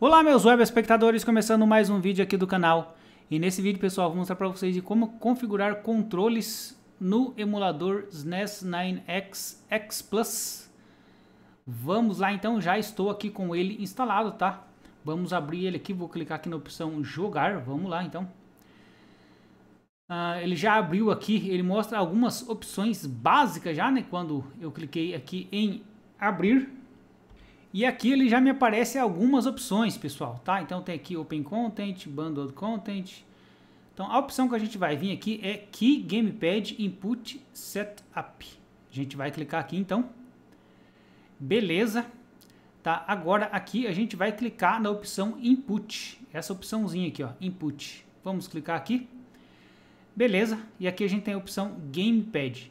Olá meus web espectadores, começando mais um vídeo aqui do canal. E nesse vídeo, pessoal, vou mostrar para vocês de como configurar controles no emulador SNES 9X X Plus. Vamos lá então, já estou aqui com ele instalado, tá? Vamos abrir ele aqui, vou clicar aqui na opção jogar, vamos lá então. Uh, ele já abriu aqui, ele mostra algumas opções básicas já, né? Quando eu cliquei aqui em abrir, e aqui ele já me aparece algumas opções, pessoal, tá? Então tem aqui Open Content, Bundled Content. Então a opção que a gente vai vir aqui é Key Gamepad Input Setup. A gente vai clicar aqui então. Beleza. Tá? Agora aqui a gente vai clicar na opção Input. Essa opçãozinha aqui, ó, Input. Vamos clicar aqui. Beleza. E aqui a gente tem a opção Gamepad.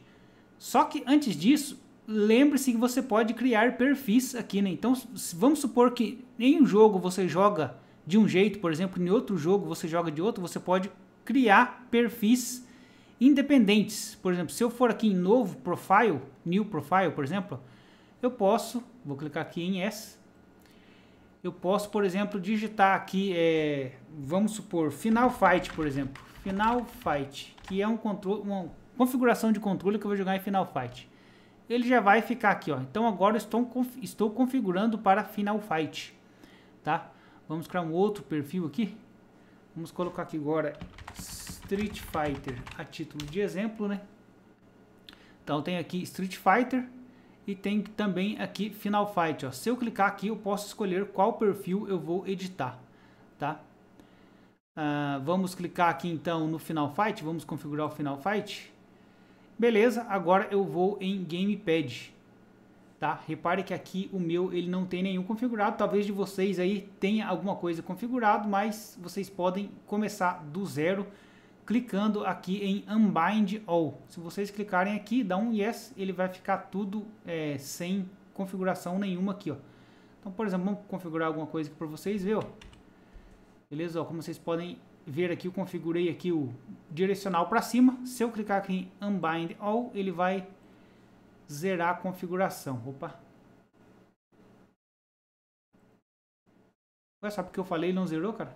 Só que antes disso, lembre-se que você pode criar perfis aqui, né? Então, vamos supor que em um jogo você joga de um jeito, por exemplo, em outro jogo você joga de outro, você pode criar perfis independentes. Por exemplo, se eu for aqui em novo profile, new profile, por exemplo, eu posso, vou clicar aqui em S, eu posso, por exemplo, digitar aqui, é, vamos supor, Final Fight, por exemplo, Final Fight, que é um controle, uma configuração de controle que eu vou jogar em Final Fight ele já vai ficar aqui, ó. Então agora estou, estou configurando para Final Fight, tá? Vamos criar um outro perfil aqui. Vamos colocar aqui agora Street Fighter a título de exemplo, né? Então tem aqui Street Fighter e tem também aqui Final Fight, ó. Se eu clicar aqui, eu posso escolher qual perfil eu vou editar, tá? Uh, vamos clicar aqui então no Final Fight, vamos configurar o Final Fight. Beleza, agora eu vou em Gamepad. Tá? Repare que aqui o meu ele não tem nenhum configurado, talvez de vocês aí tenha alguma coisa configurado, mas vocês podem começar do zero clicando aqui em Unbind All. Se vocês clicarem aqui, dá um Yes, ele vai ficar tudo é, sem configuração nenhuma aqui. Ó. Então, por exemplo, vamos configurar alguma coisa aqui para vocês verem Ó. Beleza? Ó, como vocês podem ver aqui, eu configurei aqui o direcional para cima. Se eu clicar aqui em Unbind All, ele vai zerar a configuração. Opa! Ué, só porque eu falei ele não zerou, cara?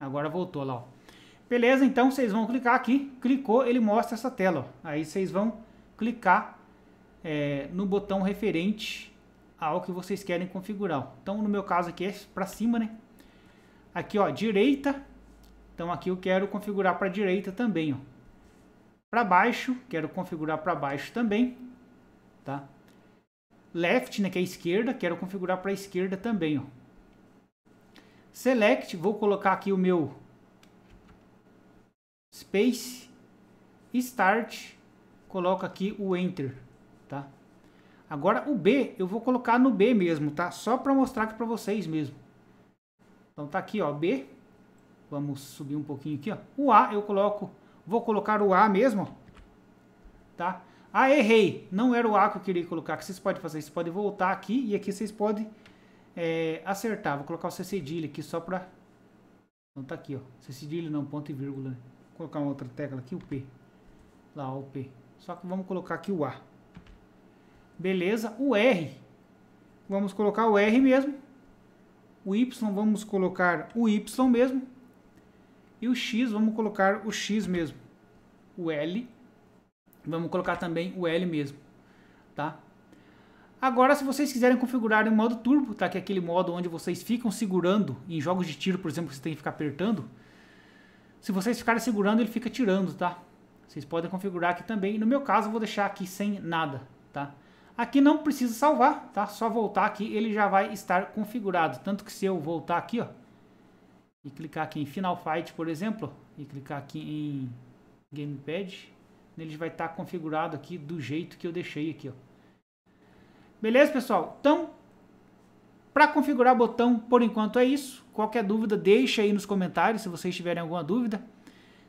Agora voltou lá, ó. Beleza, então vocês vão clicar aqui. Clicou, ele mostra essa tela, ó. Aí vocês vão clicar é, no botão referente ao que vocês querem configurar. Então, no meu caso aqui é para cima, né? Aqui, ó, direita. Então, aqui eu quero configurar para direita também, ó. Para baixo, quero configurar para baixo também, tá? Left, né, que é esquerda, quero configurar para esquerda também, ó. Select, vou colocar aqui o meu space, start, coloca aqui o enter tá? Agora o B, eu vou colocar no B mesmo, tá? Só para mostrar aqui para vocês mesmo. Então tá aqui, ó, B. Vamos subir um pouquinho aqui, ó. O A eu coloco, vou colocar o A mesmo, tá? Ah, errei. Não era o A que eu queria colocar. que vocês podem fazer? Vocês podem voltar aqui e aqui vocês podem é, acertar. Vou colocar o C cedilha aqui só para... Então tá aqui, ó. C cedilha não, ponto e vírgula. Vou colocar uma outra tecla aqui, o P. Lá, ó, o P. Só que vamos colocar aqui o A. Beleza? O R. Vamos colocar o R mesmo. O Y vamos colocar o Y mesmo. E o X vamos colocar o X mesmo. O L. Vamos colocar também o L mesmo. Tá? Agora, se vocês quiserem configurar em modo turbo, tá? que é aquele modo onde vocês ficam segurando, em jogos de tiro, por exemplo, que você tem que ficar apertando, se vocês ficarem segurando, ele fica tirando, tá? Vocês podem configurar aqui também. No meu caso, eu vou deixar aqui sem nada, tá? Aqui não precisa salvar, tá? Só voltar aqui, ele já vai estar configurado. Tanto que se eu voltar aqui, ó, e clicar aqui em Final Fight, por exemplo, e clicar aqui em Gamepad, ele vai estar tá configurado aqui do jeito que eu deixei aqui, ó. Beleza, pessoal? Então, para configurar o botão, por enquanto é isso. Qualquer dúvida, deixa aí nos comentários se vocês tiverem alguma dúvida.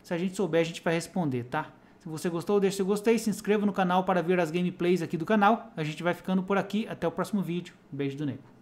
Se a gente souber, a gente vai responder, tá? Se você gostou, deixe seu gostei, se inscreva no canal para ver as gameplays aqui do canal. A gente vai ficando por aqui, até o próximo vídeo. Beijo do Nego.